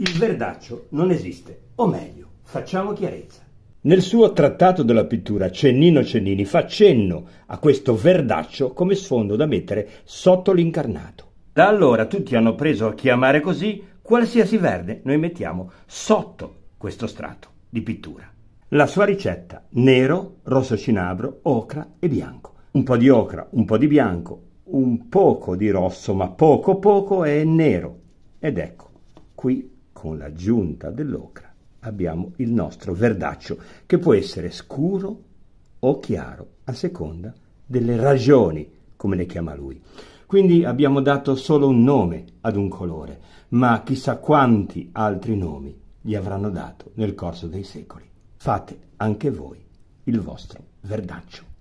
Il verdaccio non esiste, o meglio, facciamo chiarezza. Nel suo trattato della pittura Cennino Cennini fa cenno a questo verdaccio come sfondo da mettere sotto l'incarnato. Da allora tutti hanno preso a chiamare così qualsiasi verde noi mettiamo sotto questo strato di pittura. La sua ricetta, nero, rosso cinabro, ocra e bianco. Un po' di ocra, un po' di bianco, un poco di rosso, ma poco poco è nero. Ed ecco, qui con l'aggiunta dell'ocra abbiamo il nostro verdaccio che può essere scuro o chiaro a seconda delle ragioni, come le chiama lui. Quindi abbiamo dato solo un nome ad un colore, ma chissà quanti altri nomi gli avranno dato nel corso dei secoli. Fate anche voi il vostro verdaccio.